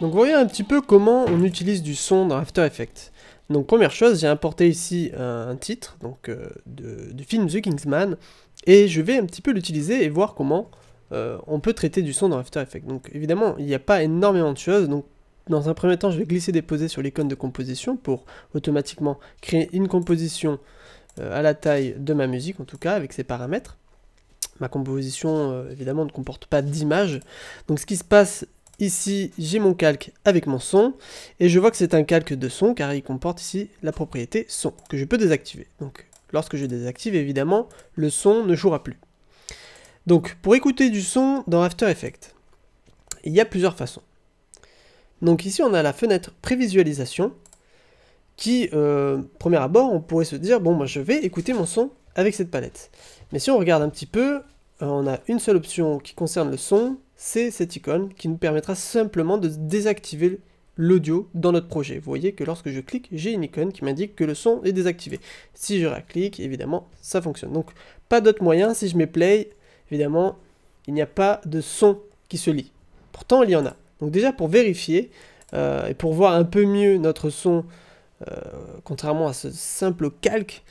Donc voyez un petit peu comment on utilise du son dans After Effects. Donc première chose, j'ai importé ici euh, un titre donc, euh, de, du film The Kingsman, et je vais un petit peu l'utiliser et voir comment euh, on peut traiter du son dans After Effects. Donc évidemment, il n'y a pas énormément de choses, donc dans un premier temps, je vais glisser déposer sur l'icône de composition pour automatiquement créer une composition à la taille de ma musique, en tout cas, avec ses paramètres. Ma composition, évidemment, ne comporte pas d'image. Donc ce qui se passe Ici, j'ai mon calque avec mon son, et je vois que c'est un calque de son, car il comporte ici la propriété son, que je peux désactiver. Donc, lorsque je désactive, évidemment, le son ne jouera plus. Donc, pour écouter du son dans After Effects, il y a plusieurs façons. Donc ici, on a la fenêtre prévisualisation, qui, euh, premier abord, on pourrait se dire, bon, moi, je vais écouter mon son avec cette palette. Mais si on regarde un petit peu, on a une seule option qui concerne le son, c'est cette icône qui nous permettra simplement de désactiver l'audio dans notre projet. Vous voyez que lorsque je clique, j'ai une icône qui m'indique que le son est désactivé. Si je clique, évidemment, ça fonctionne. Donc, pas d'autre moyen. Si je mets play, évidemment, il n'y a pas de son qui se lit. Pourtant, il y en a. Donc déjà, pour vérifier euh, et pour voir un peu mieux notre son, euh, contrairement à ce simple calque,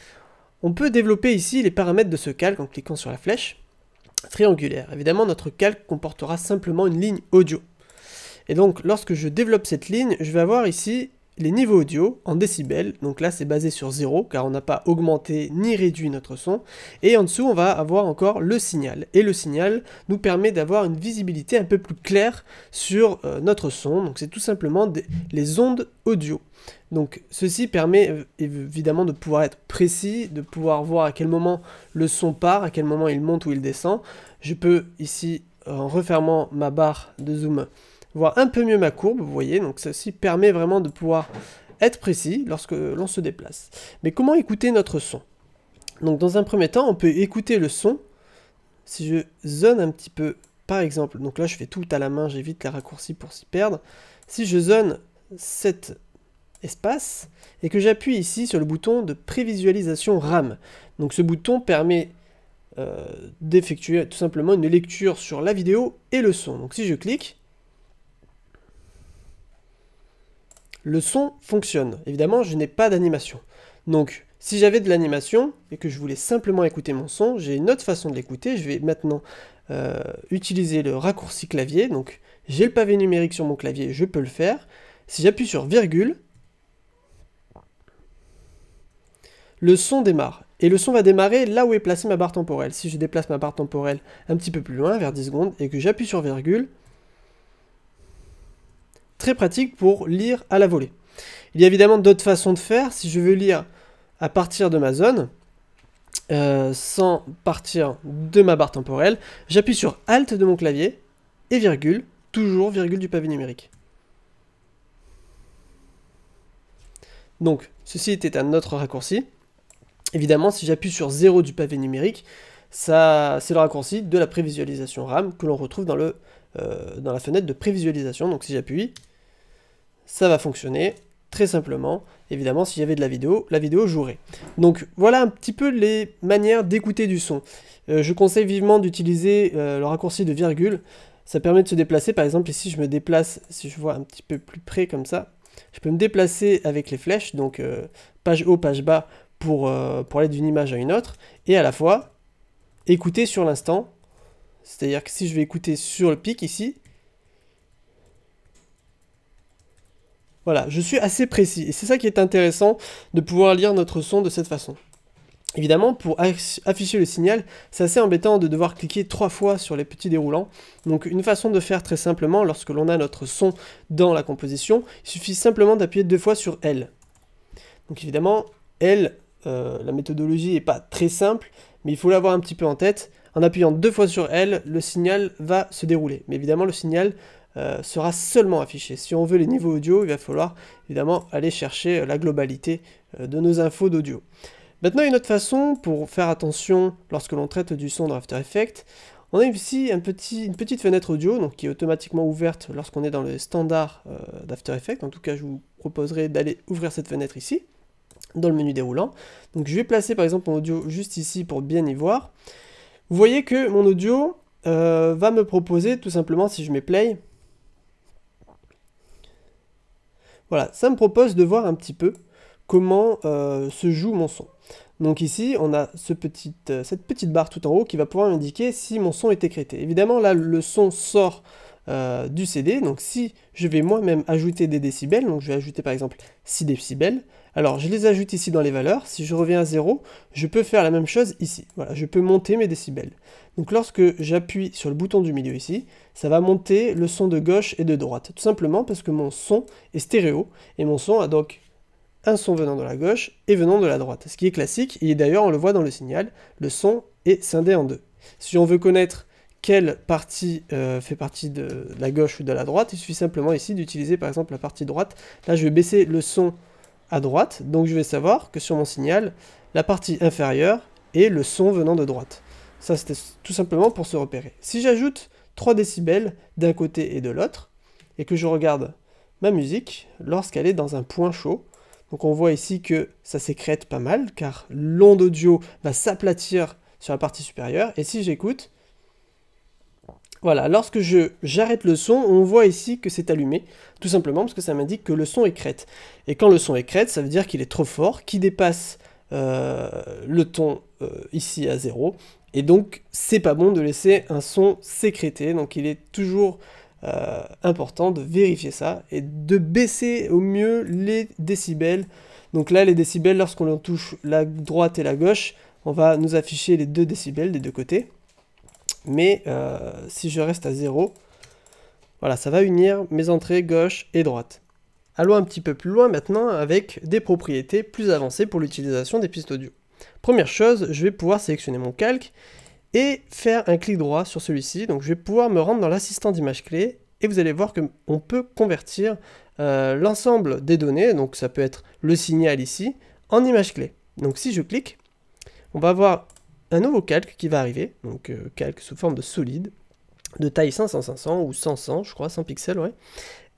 on peut développer ici les paramètres de ce calque en cliquant sur la flèche triangulaire. Évidemment, notre calque comportera simplement une ligne audio. Et donc, lorsque je développe cette ligne, je vais avoir ici les niveaux audio en décibels, donc là c'est basé sur 0 car on n'a pas augmenté ni réduit notre son, et en dessous on va avoir encore le signal, et le signal nous permet d'avoir une visibilité un peu plus claire sur euh, notre son, donc c'est tout simplement les ondes audio. Donc ceci permet euh, évidemment de pouvoir être précis, de pouvoir voir à quel moment le son part, à quel moment il monte ou il descend. Je peux ici, en refermant ma barre de zoom, voir un peu mieux ma courbe, vous voyez, donc aussi permet vraiment de pouvoir être précis lorsque l'on se déplace. Mais comment écouter notre son Donc dans un premier temps, on peut écouter le son. Si je zone un petit peu, par exemple, donc là je fais tout à la main, j'évite les raccourcis pour s'y perdre. Si je zone cet espace et que j'appuie ici sur le bouton de prévisualisation RAM, donc ce bouton permet euh, d'effectuer tout simplement une lecture sur la vidéo et le son. Donc si je clique, le son fonctionne. Évidemment, je n'ai pas d'animation. Donc, si j'avais de l'animation et que je voulais simplement écouter mon son, j'ai une autre façon de l'écouter. Je vais maintenant euh, utiliser le raccourci clavier. Donc, j'ai le pavé numérique sur mon clavier, je peux le faire. Si j'appuie sur virgule, le son démarre. Et le son va démarrer là où est placée ma barre temporelle. Si je déplace ma barre temporelle un petit peu plus loin, vers 10 secondes, et que j'appuie sur virgule, très pratique pour lire à la volée. Il y a évidemment d'autres façons de faire. Si je veux lire à partir de ma zone, euh, sans partir de ma barre temporelle, j'appuie sur Alt de mon clavier et virgule, toujours virgule du pavé numérique. Donc, ceci était un autre raccourci. Évidemment, si j'appuie sur 0 du pavé numérique, ça, c'est le raccourci de la prévisualisation RAM que l'on retrouve dans, le, euh, dans la fenêtre de prévisualisation. Donc si j'appuie, ça va fonctionner très simplement. Évidemment, si avait de la vidéo, la vidéo jouerait. Donc voilà un petit peu les manières d'écouter du son. Euh, je conseille vivement d'utiliser euh, le raccourci de virgule. Ça permet de se déplacer. Par exemple, ici, je me déplace, si je vois un petit peu plus près comme ça, je peux me déplacer avec les flèches, donc euh, page haut, page bas, pour, pour aller d'une image à une autre, et à la fois écouter sur l'instant. C'est-à-dire que si je vais écouter sur le pic ici, Voilà, je suis assez précis. Et c'est ça qui est intéressant de pouvoir lire notre son de cette façon. Évidemment, pour afficher le signal, c'est assez embêtant de devoir cliquer trois fois sur les petits déroulants. Donc une façon de faire très simplement, lorsque l'on a notre son dans la composition, il suffit simplement d'appuyer deux fois sur L. Donc évidemment, L, euh, la méthodologie n'est pas très simple, mais il faut l'avoir un petit peu en tête. En appuyant deux fois sur L, le signal va se dérouler. Mais évidemment, le signal euh, sera seulement affiché. Si on veut les niveaux audio, il va falloir évidemment aller chercher euh, la globalité euh, de nos infos d'audio. Maintenant, une autre façon pour faire attention lorsque l'on traite du son dans After Effects, on a ici une petite fenêtre audio donc, qui est automatiquement ouverte lorsqu'on est dans le standard d'After Effects. En tout cas, je vous proposerai d'aller ouvrir cette fenêtre ici, dans le menu déroulant. Donc je vais placer par exemple mon audio juste ici pour bien y voir. Vous voyez que mon audio va me proposer tout simplement, si je mets play, Voilà, ça me propose de voir un petit peu comment euh, se joue mon son. Donc ici, on a euh, cette petite barre tout en haut qui va pouvoir m'indiquer si mon son est écrété. Évidemment, là, le son sort euh, du CD. Donc si je vais moi-même ajouter des décibels, donc je vais ajouter par exemple 6 décibels, alors, je les ajoute ici dans les valeurs. Si je reviens à 0, je peux faire la même chose ici. Voilà, je peux monter mes décibels. Donc lorsque j'appuie sur le bouton du milieu ici, ça va monter le son de gauche et de droite. Tout simplement parce que mon son est stéréo et mon son a donc un son venant de la gauche et venant de la droite. Ce qui est classique et d'ailleurs on le voit dans le signal, le son est scindé en deux. Si on veut connaître quelle partie euh, fait partie de la gauche ou de la droite, il suffit simplement ici d'utiliser par exemple la partie droite. Là je vais baisser le son à droite, donc je vais savoir que sur mon signal, la partie inférieure est le son venant de droite. Ça, c'était tout simplement pour se repérer. Si j'ajoute 3 décibels d'un côté et de l'autre, et que je regarde ma musique lorsqu'elle est dans un point chaud, donc on voit ici que ça sécrète pas mal, car l'onde audio va s'aplatir sur la partie supérieure, et si j'écoute, voilà, lorsque je j'arrête le son, on voit ici que c'est allumé, tout simplement parce que ça m'indique que le son est crête. Et quand le son est crête, ça veut dire qu'il est trop fort, qu'il dépasse euh, le ton euh, ici à 0, et donc c'est pas bon de laisser un son sécréter, donc il est toujours euh, important de vérifier ça, et de baisser au mieux les décibels. Donc là, les décibels, lorsqu'on touche la droite et la gauche, on va nous afficher les deux décibels des deux côtés mais euh, si je reste à 0, voilà, ça va unir mes entrées gauche et droite. Allons un petit peu plus loin maintenant avec des propriétés plus avancées pour l'utilisation des pistes audio. Première chose, je vais pouvoir sélectionner mon calque et faire un clic droit sur celui-ci. Donc je vais pouvoir me rendre dans l'assistant d'image clé et vous allez voir qu'on peut convertir euh, l'ensemble des données, donc ça peut être le signal ici, en image clé. Donc si je clique, on va voir un nouveau calque qui va arriver, donc euh, calque sous forme de solide, de taille 500-500 ou 100 je crois, 100 pixels, ouais.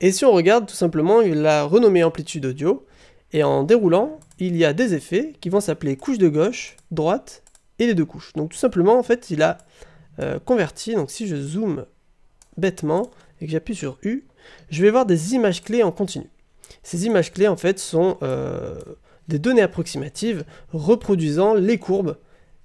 Et si on regarde, tout simplement, il l'a renommé amplitude audio, et en déroulant, il y a des effets qui vont s'appeler couche de gauche, droite et les deux couches. Donc tout simplement, en fait, il a euh, converti, donc si je zoome bêtement et que j'appuie sur U, je vais voir des images clés en continu. Ces images clés, en fait, sont euh, des données approximatives reproduisant les courbes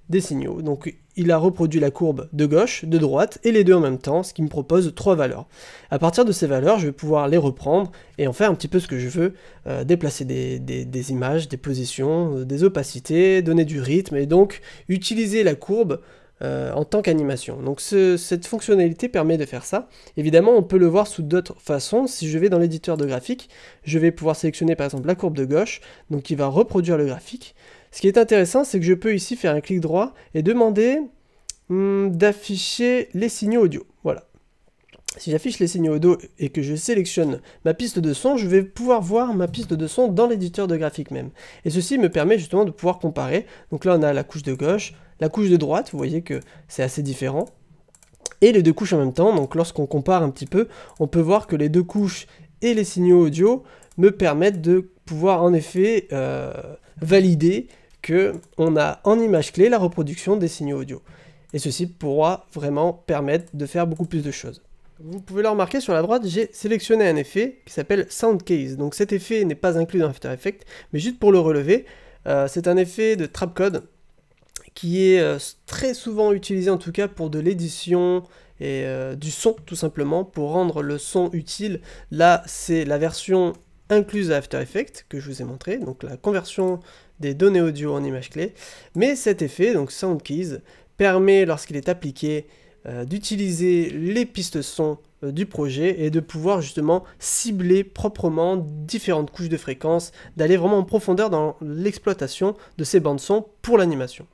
des signaux. Donc il a reproduit la courbe de gauche, de droite et les deux en même temps, ce qui me propose trois valeurs. À partir de ces valeurs, je vais pouvoir les reprendre et en faire un petit peu ce que je veux, euh, déplacer des, images, des positions, euh, des opacités, donner du rythme et donc utiliser la courbe euh, en tant qu'animation. Donc cette fonctionnalité permet de faire ça. Évidemment, on peut le voir sous d'autres façons. Si je vais dans l'éditeur de graphique, je vais pouvoir sélectionner par exemple la courbe de gauche, donc qui va reproduire le graphique. Ce qui est intéressant, c'est que je peux ici faire un clic droit et demander hmm, d'afficher les signaux audio. Voilà. Si j'affiche les signaux audio et que je sélectionne ma piste de son, je vais pouvoir voir ma piste de son dans l'éditeur de graphique même. Et ceci me permet justement de pouvoir comparer. Donc là, on a la couche de gauche, la couche de droite, vous voyez que c'est assez différent. Et les deux couches en même temps, donc lorsqu'on compare un petit peu, on peut voir que les deux couches et les signaux audio me permettent de pouvoir en effet euh, valider que on a en image clé la reproduction des signaux audio. Et ceci pourra vraiment permettre de faire beaucoup plus de choses. Vous pouvez le remarquer sur la droite, j'ai sélectionné un effet qui s'appelle Sound Case. Donc cet effet n'est pas inclus dans After Effects, mais juste pour le relever, euh, c'est un effet de trap code qui est euh, très souvent utilisé en tout cas pour de l'édition et euh, du son tout simplement pour rendre le son utile. Là, c'est la version incluse à After Effects que je vous ai montré, donc la conversion des données audio en image clé, Mais cet effet, donc Sound Keys, permet lorsqu'il est appliqué euh, d'utiliser les pistes son euh, du projet et de pouvoir justement cibler proprement différentes couches de fréquences, d'aller vraiment en profondeur dans l'exploitation de ces bandes son pour l'animation.